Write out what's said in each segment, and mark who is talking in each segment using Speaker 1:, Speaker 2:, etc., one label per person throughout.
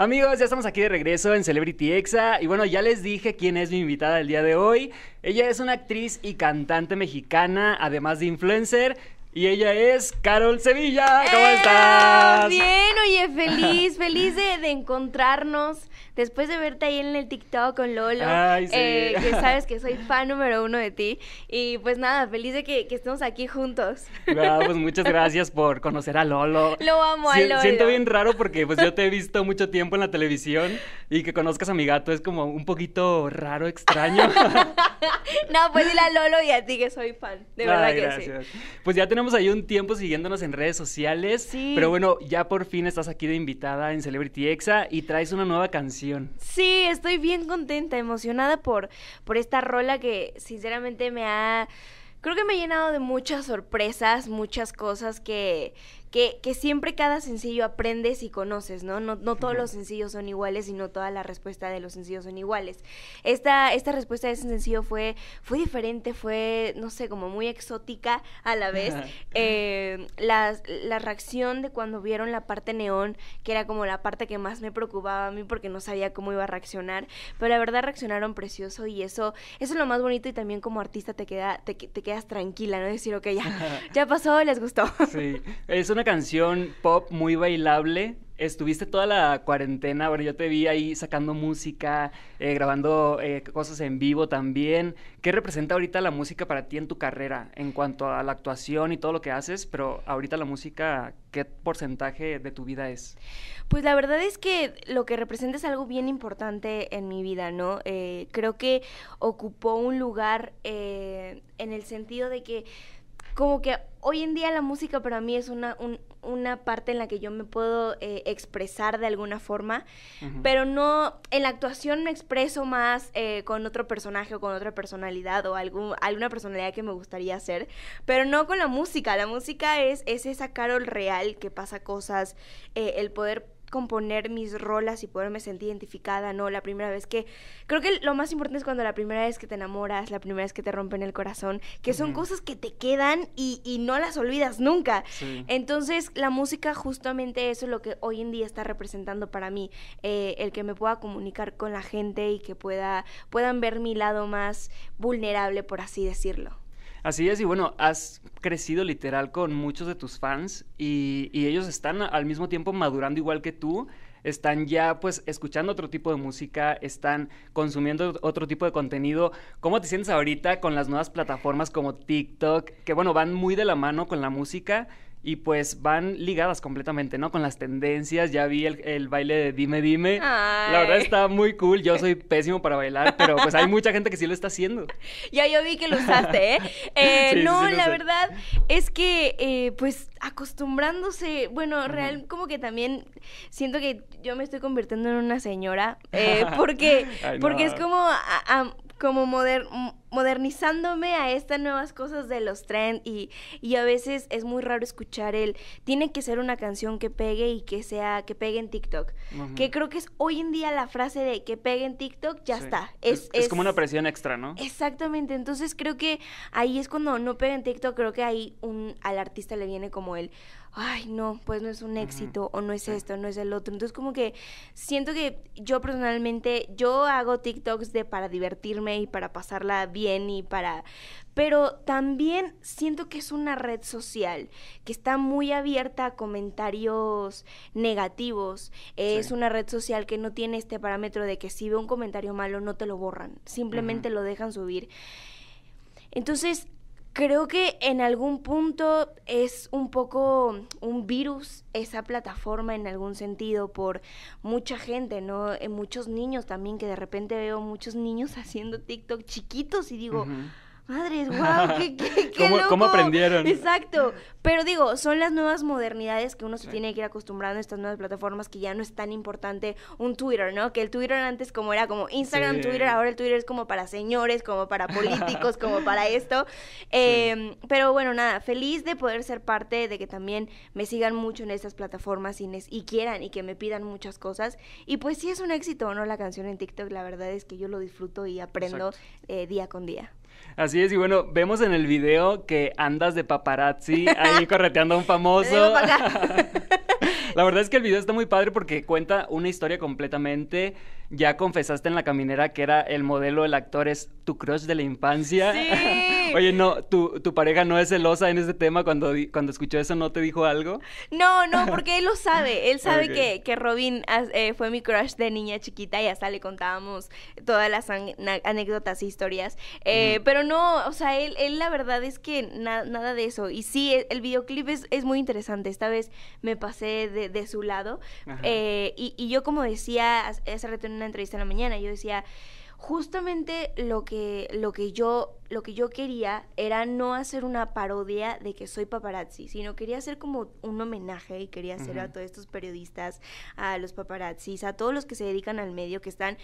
Speaker 1: Amigos, ya estamos aquí de regreso en Celebrity Exa y bueno, ya les dije quién es mi invitada el día de hoy. Ella es una actriz y cantante mexicana, además de influencer. Y ella es Carol Sevilla. ¿Cómo ¡Eh! estás? Bien,
Speaker 2: oye, feliz, feliz de encontrarnos después de verte ahí en el TikTok con Lolo, eh, que sabes que soy fan número uno de ti. Y pues nada, feliz de que, que estemos aquí juntos. Bueno, pues
Speaker 1: muchas gracias por conocer a Lolo. Lo amo a Lolo. Siento bien raro porque pues yo te he visto mucho tiempo en la televisión y que conozcas a mi gato es como un poquito raro, extraño.
Speaker 2: no, pues dile a Lolo y a ti que soy fan, de verdad que gracias.
Speaker 1: sí. Pues ya tenemos ahí un tiempo siguiéndonos en redes sociales, sí. pero bueno, ya por fin estás aquí de invitada en Celebrity Exa y traes una nueva canción
Speaker 2: Sí, estoy bien contenta, emocionada por, por esta rola que sinceramente me ha... Creo que me ha llenado de muchas sorpresas, muchas cosas que, que, siempre cada sencillo aprendes y conoces, ¿no? No, todos los sencillos son iguales y no toda la respuesta de los sencillos son iguales. Esta, esta respuesta de ese sencillo fue, fue diferente, fue, no sé, como muy exótica a la vez. la, eh, la reacción de cuando vieron la parte neón, que era como la parte que más me preocupaba a mí porque no sabía cómo iba a reaccionar, pero la verdad reaccionaron precioso y eso, eso es lo más bonito y también como artista te, queda, te, te quedas tranquila, ¿no? Decir, ok, ya, ya pasó, les
Speaker 1: gustó. Sí, eso una canción pop muy bailable. Estuviste toda la cuarentena, bueno, yo te vi ahí sacando música, eh, grabando eh, cosas en vivo también. ¿Qué representa ahorita la música para ti en tu carrera en cuanto a la actuación y todo lo que haces? Pero ahorita la música, ¿qué porcentaje de tu vida es? Pues la verdad es que
Speaker 2: lo que representa es algo bien importante en mi vida, ¿no? Eh, creo que ocupó un lugar en el sentido de que como que hoy en día la música para mí es una, parte en la que yo me puedo eh, expresar de alguna forma, pero no, en la actuación me expreso más eh, con otro personaje o con otra personalidad o algún, alguna personalidad que me gustaría hacer, pero no con la música. La música es, es esa Carol real que pasa cosas, eh, el poder componer mis rolas y poderme sentir identificada, ¿no? La primera vez que... Creo que lo más importante es cuando la primera vez que te enamoras, la primera vez que te rompen el corazón, que son cosas que te quedan y, y no las olvidas nunca. Entonces, la música justamente eso es lo que hoy en día está representando para mí, eh, el que me pueda comunicar con la gente y que pueda, puedan ver mi lado más vulnerable, por así decirlo.
Speaker 1: Así es, y bueno, has crecido literal con muchos de tus fans y, ellos están al mismo tiempo madurando igual que tú están ya pues escuchando otro tipo de música, están consumiendo otro tipo de contenido. ¿Cómo te sientes ahorita con las nuevas plataformas como TikTok, que bueno, van muy de la mano con la música, y pues van ligadas completamente, ¿no? Con las tendencias, ya vi el, baile de Dime Dime, la verdad está muy cool, yo soy pésimo para bailar, pero pues hay mucha gente que sí lo está haciendo.
Speaker 2: Ya yo vi que lo usaste, ¿eh? eh no, la verdad es que eh, pues acostumbrándose, bueno, real como que también siento que yo me estoy convirtiendo en una señora, eh, porque, porque es como... moderno. como modernizándome a estas nuevas cosas de los trends y, a veces es muy raro escuchar el tiene que ser una canción que pegue y que sea que pegue en TikTok que creo que es hoy en día la frase de que pegue en TikTok ya está es, como una
Speaker 1: presión extra no
Speaker 2: exactamente entonces creo que ahí es cuando no pega en TikTok creo que ahí un al artista le viene como el ay no pues no es un éxito o no es esto no es el otro entonces como que siento que yo personalmente yo hago TikToks de para divertirme y para pasarla vida y para... Pero también siento que es una red social que está muy abierta a comentarios negativos. Es una red social que no tiene este parámetro de que si ve un comentario malo no te lo borran, simplemente lo dejan subir. Entonces, Creo que en algún punto es un poco un virus esa plataforma en algún sentido por mucha gente, ¿no? En eh, muchos niños también, que de repente veo muchos niños haciendo TikTok chiquitos y digo madres, wow, qué, qué, ¿Cómo, aprendieron? Exacto. Pero digo, son las nuevas modernidades que uno se tiene que ir acostumbrando a estas nuevas plataformas que ya no es tan importante un Twitter, ¿no? Que el Twitter antes como era como Instagram, Twitter, ahora el Twitter es como para señores, como para políticos, como para esto. Em, pero bueno, nada, feliz de poder ser parte de que también me sigan mucho en estas plataformas y, y quieran y que me pidan muchas cosas. Y pues sí es un éxito, o ¿no? La canción en TikTok, la verdad es que yo lo disfruto y aprendo eh, día con día.
Speaker 1: Así es, y bueno, vemos en el video que andas de paparazzi ahí correteando a un famoso. La verdad es que el video está muy padre porque cuenta una historia completamente. Ya confesaste en la caminera que era el modelo, el actor es tu crush de la infancia. Oye, no, tu, pareja no es celosa en ese tema cuando, cuando escuchó eso, ¿no te dijo algo?
Speaker 2: No, no, porque él lo sabe. Él sabe que, Robin eh, fue mi crush de niña chiquita y hasta le contábamos todas las anécdotas e historias. Eh, pero no, o sea, él, él la verdad es que nada de eso. Y sí, el videoclip es, es muy interesante. Esta vez me pasé de, de, su lado. Eh, y, yo como decía esa reto en una entrevista en la mañana, yo decía, justamente lo que, lo que, yo, lo que yo quería era no hacer una parodia de que soy paparazzi, sino quería hacer como un homenaje y quería hacer a todos estos periodistas, a los paparazzis, a todos los que se dedican al medio, que están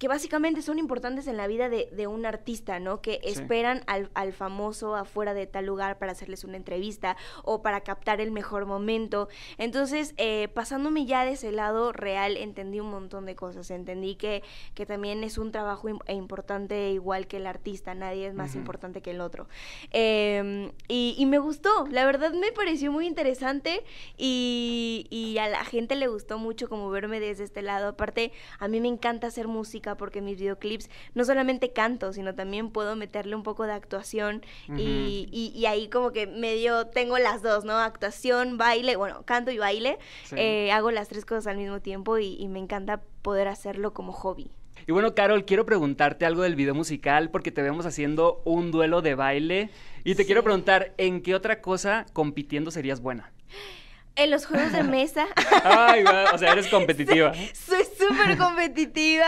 Speaker 2: que básicamente son importantes en la vida de, un artista, ¿no? Que esperan al, famoso afuera de tal lugar para hacerles una entrevista o para captar el mejor momento. Entonces, eh, pasándome ya de ese lado real, entendí un montón de cosas. Entendí que, también es un trabajo e importante igual que el artista, nadie es más importante que el otro. Em, y, me gustó, la verdad me pareció muy interesante y a la gente le gustó mucho como verme desde este lado. Aparte, a mí me encanta hacer música porque mis videoclips no solamente canto, sino también puedo meterle un poco de actuación y, ahí como que medio tengo las dos, ¿no? Actuación, baile, bueno, canto y baile, eh, hago las tres cosas al mismo tiempo y, me encanta poder hacerlo como hobby.
Speaker 1: Y bueno, Carol, quiero preguntarte algo del video musical porque te vemos haciendo un duelo de baile y te quiero preguntar, ¿en qué otra cosa compitiendo serías buena?
Speaker 2: En los juegos de mesa.
Speaker 1: Ay, o sea, eres competitiva.
Speaker 2: soy súper competitiva.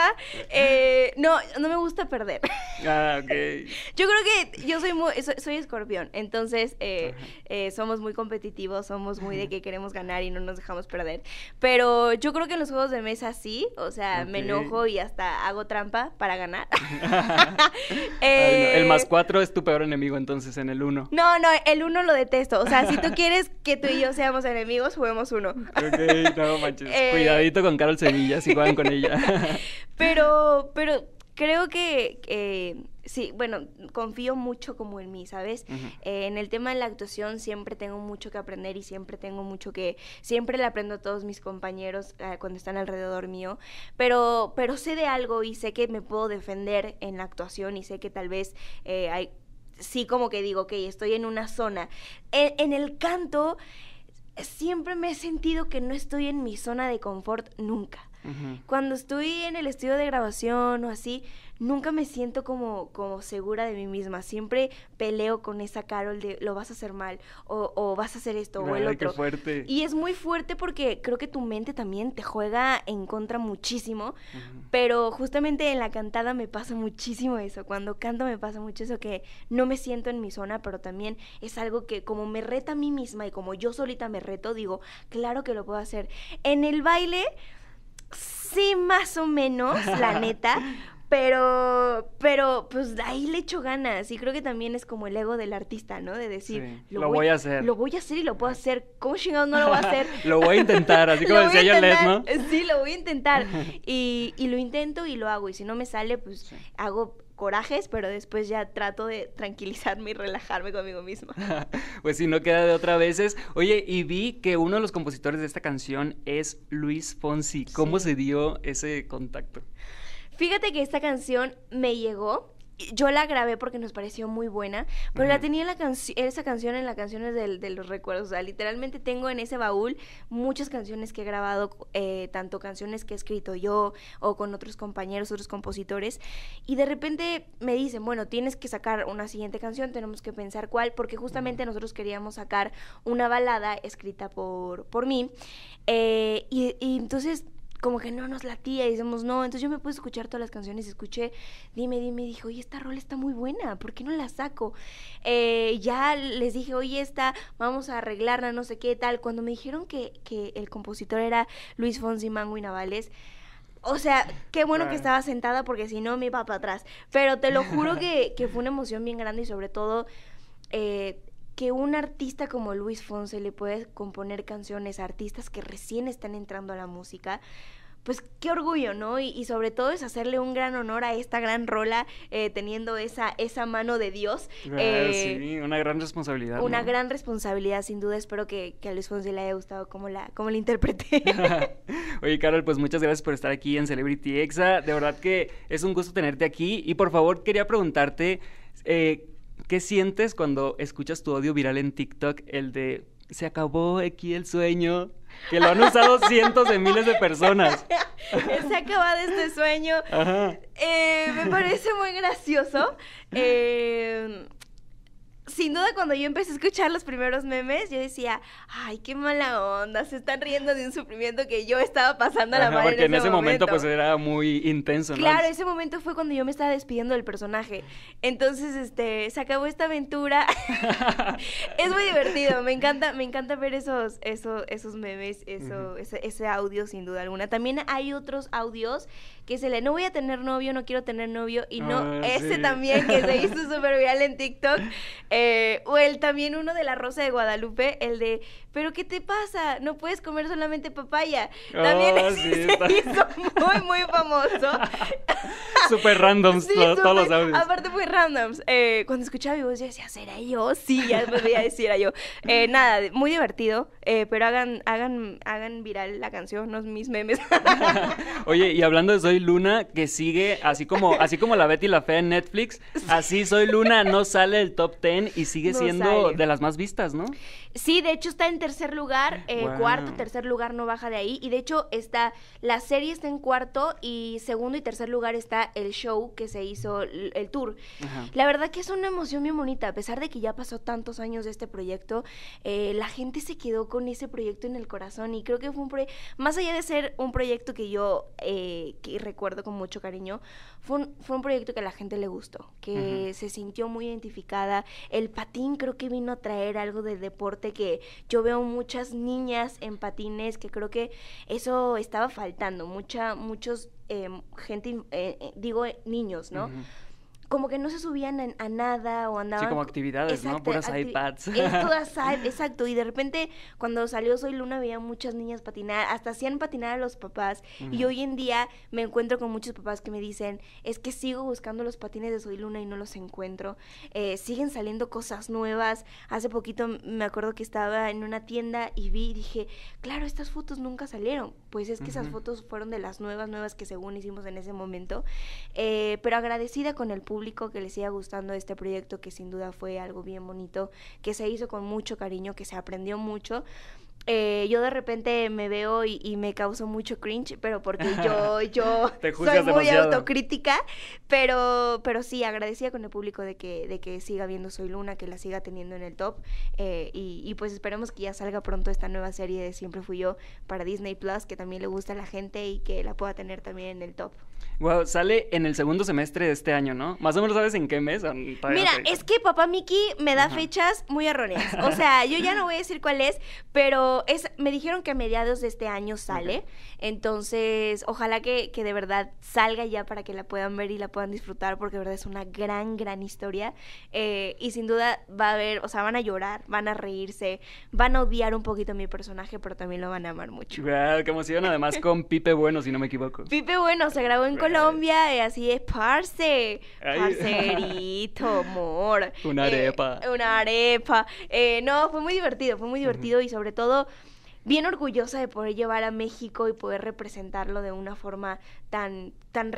Speaker 2: Eh, no, no me gusta perder.
Speaker 1: Ah, ok.
Speaker 2: Yo creo que yo soy soy, escorpión, entonces eh, eh, somos muy competitivos, somos muy de que queremos ganar y no nos dejamos perder. Pero yo creo que en los juegos de mesa sí, o sea, me enojo y hasta hago trampa para ganar. El más
Speaker 1: cuatro es tu peor enemigo entonces en el uno.
Speaker 2: No, no, el uno lo detesto. O sea, si tú quieres que tú y yo seamos enemigos, juguemos uno.
Speaker 1: no manches. Cuidadito con Carol Sevilla igual con ella.
Speaker 2: pero, pero creo que sí, bueno, confío mucho como en mí, ¿sabes? Eh, en el tema de la actuación siempre tengo mucho que aprender y siempre tengo mucho que, siempre le aprendo a todos mis compañeros eh, cuando están alrededor mío, pero, pero sé de algo y sé que me puedo defender en la actuación y sé que tal vez eh, hay, sí como que digo, ok, estoy en una zona. en el canto siempre me he sentido que no estoy en mi zona de confort nunca. Cuando estoy en el estudio de grabación o así, nunca me siento como, como segura de mí misma. Siempre peleo con esa Carol de lo vas a hacer mal o, vas a hacer esto o el otro.
Speaker 1: fuerte. Y
Speaker 2: es muy fuerte porque creo que tu mente también te juega en contra muchísimo. Pero justamente en la cantada me pasa muchísimo eso. Cuando canto me pasa mucho eso que no me siento en mi zona, pero también es algo que como me reta a mí misma y como yo solita me reto, digo, claro que lo puedo hacer. En el baile Sí, más o menos, la neta. Pero, pero, pues ahí le echo ganas. Y creo que también es como el ego del artista, ¿no? De decir, lo, voy, a hacer. Lo voy a hacer y lo puedo hacer. ¿Cómo chingados no lo voy a hacer?
Speaker 1: lo voy a intentar, así como decía yo ¿no?
Speaker 2: Sí, lo voy a intentar. Y, lo intento y lo hago. Y si no me sale, pues hago corajes, pero después ya trato de tranquilizarme y relajarme conmigo misma.
Speaker 1: pues si no queda de otra veces. Oye, y vi que uno de los compositores de esta canción es Luis Fonsi. ¿Cómo se dio ese contacto?
Speaker 2: Fíjate que esta canción me llegó yo la grabé porque nos pareció muy buena, pero la tenía en la esa canción en las canciones de los recuerdos. O sea, literalmente tengo en ese baúl muchas canciones que he grabado, eh, tanto canciones que he escrito yo o con otros compañeros, otros compositores. Y de repente me dicen, bueno, tienes que sacar una siguiente canción, tenemos que pensar cuál, porque justamente nosotros queríamos sacar una balada escrita por, por mí. Eh, y entonces como que no nos latía y decimos no. Entonces yo me puse a escuchar todas las canciones, escuché, dime, dime, dijo, oye, esta rol está muy buena, ¿por qué no la saco? Eh, ya les dije, oye, esta, vamos a arreglarla, no sé qué, tal. Cuando me dijeron que, el compositor era Luis Fonsi Mango y Navales, o sea, qué bueno que estaba sentada porque si no me iba para atrás. Pero te lo juro que, que fue una emoción bien grande y sobre todo eh, que un artista como Luis Fonse le puede componer canciones a artistas que recién están entrando a la música, pues qué orgullo, ¿no? Y, y, sobre todo es hacerle un gran honor a esta gran rola, eh, teniendo esa, esa mano de Dios. Eh, eh,
Speaker 1: sí, una gran responsabilidad. Una gran
Speaker 2: responsabilidad, sin duda. Espero que, a Luis Fonsi le haya gustado como la, como la interpreté.
Speaker 1: Oye, Carol, pues muchas gracias por estar aquí en Celebrity Exa. De verdad que es un gusto tenerte aquí. Y por favor, quería preguntarte. Eh, ¿Qué sientes cuando escuchas tu audio viral en TikTok, el de se acabó aquí el sueño? Que lo han usado cientos de miles de personas.
Speaker 2: Se ha acabado este sueño. Eh, me parece muy gracioso. Eh, sin duda cuando yo empecé a escuchar los primeros memes, yo decía, ay, qué mala onda, se están riendo de un sufrimiento que yo estaba pasando a la Porque en ese, momento, pues
Speaker 1: era muy intenso, ¿no? Claro,
Speaker 2: ese momento fue cuando yo me estaba despidiendo del personaje. Entonces, este, se acabó esta aventura. es muy divertido, me encanta, me encanta ver esos, esos, esos memes, eso, ese, audio sin duda alguna. También hay otros audios que se le no voy a tener novio, no quiero tener novio, y no, ah, ese también que se hizo súper viral en TikTok. Eh, o el también uno de la Rosa de Guadalupe, el de, pero ¿qué te pasa? No puedes comer solamente papaya. También oh, es muy, muy famoso.
Speaker 1: Súper randoms todos los audios.
Speaker 2: Aparte muy randoms. Eh, cuando escuchaba mi voz yo decía, ¿será yo? Sí, ya podía decir era yo. Eh, nada, muy divertido, eh, pero hagan, hagan, hagan viral la canción, no mis memes.
Speaker 1: Oye, y hablando de Soy Luna, que sigue así como, así como la Betty la fe en Netflix, así Soy Luna no sale el top 10 y sigue siendo de las más vistas, ¿no? Sí, de hecho está
Speaker 2: en tercer lugar, cuarto, tercer lugar no baja de ahí. Y de hecho está, la serie está en cuarto y segundo y tercer lugar está el show que se hizo, el, tour. La verdad que es una emoción bien bonita, a pesar de que ya pasó tantos años de este proyecto, eh, la gente se quedó con ese proyecto en el corazón y creo que fue un proyecto, más allá de ser un proyecto que yo eh, que recuerdo con mucho cariño, fue un, fue un proyecto que a la gente le gustó, que se sintió muy identificada. El patín creo que vino a traer algo de deporte que yo veo muchas niñas en patines, que creo que eso estaba faltando, mucha, muchos em, gente eh, digo eh, niños, ¿no? como que no se subían a, nada o andaban... Sí, como actividades, exacto, ¿no? Puras acti iPads. Todas, exacto, y de repente cuando salió Soy Luna había muchas niñas patinar, hasta hacían patinar a los papás, y hoy en día me encuentro con muchos papás que me dicen, es que sigo buscando los patines de Soy Luna y no los encuentro, eh, siguen saliendo cosas nuevas, hace poquito me acuerdo que estaba en una tienda y vi y dije, claro, estas fotos nunca salieron, pues es que esas fotos fueron de las nuevas, nuevas que según hicimos en ese momento, eh, pero agradecida con el público que les siga gustando este proyecto que sin duda fue algo bien bonito, que se hizo con mucho cariño, que se aprendió mucho eh, yo de repente me veo y, me causo mucho cringe, pero porque yo, yo soy muy autocrítica, pero, pero sí, Agradecía con el público de que, de que siga viendo Soy Luna, que la siga teniendo en el top, eh, y, pues esperemos que ya salga pronto esta nueva serie de Siempre Fui Yo para Disney Plus, que también le gusta a la gente y que la pueda tener también en el top.
Speaker 1: Wow, sale en el segundo semestre de este año, ¿no? Más o menos sabes en qué mes. Mira, es
Speaker 2: que papá Mickey me da fechas muy erróneas. O sea, yo ya no voy a decir cuál es, pero me dijeron que a mediados de este año sale. Entonces, ojalá que, que, de verdad salga ya para que la puedan ver y la puedan disfrutar, porque de verdad es una gran, gran historia. Eh, y sin duda va a haber, o sea, van a llorar, van a reírse, van a odiar un poquito a mi personaje, pero también lo van a amar mucho.
Speaker 1: Wow, qué además con Pipe Bueno, si no me equivoco.
Speaker 2: Pipe Bueno se grabó en Colombia, y eh, así es, parce, parcerito, amor. Una eh, arepa. una arepa. no, fue muy divertido, fue muy divertido y sobre todo bien orgullosa de poder llevar a México y poder representarlo de una forma tan, tan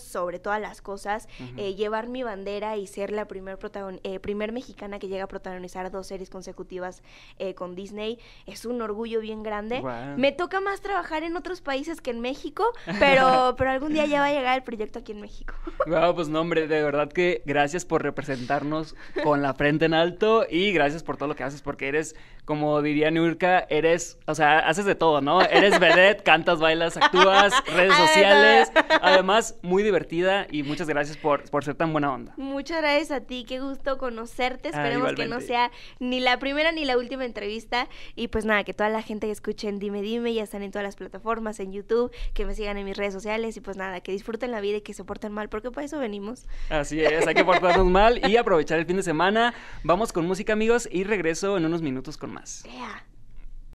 Speaker 2: sobre todas las cosas, eh, llevar mi bandera y ser la primer, eh, primer mexicana que llega a protagonizar dos series consecutivas eh, con Disney, es un orgullo bien grande. Me toca más trabajar en otros países que en México, pero, pero algún día ya va a llegar el proyecto aquí en México.
Speaker 1: wow, pues no, hombre, de verdad que gracias por representarnos con la frente en alto y gracias por todo lo que haces, porque eres, como diría Nurka, eres, o sea, haces de todo, ¿no? Eres vedette, cantas, bailas, actúas, redes sociales. Además, muy divertida y muchas gracias por, ser tan buena onda.
Speaker 2: Muchas gracias a ti, qué gusto conocerte. Ah, Esperemos que no sea ni la primera ni la última entrevista. Y pues nada, que toda la gente que escuchen Dime Dime, ya están en todas las plataformas, en YouTube, que me sigan en mis redes sociales y pues nada, que disfruten la vida y que se porten mal, porque para eso venimos.
Speaker 1: Así es, hay que portarnos mal y aprovechar el fin de semana. Vamos con música, amigos, y regreso en unos minutos con más.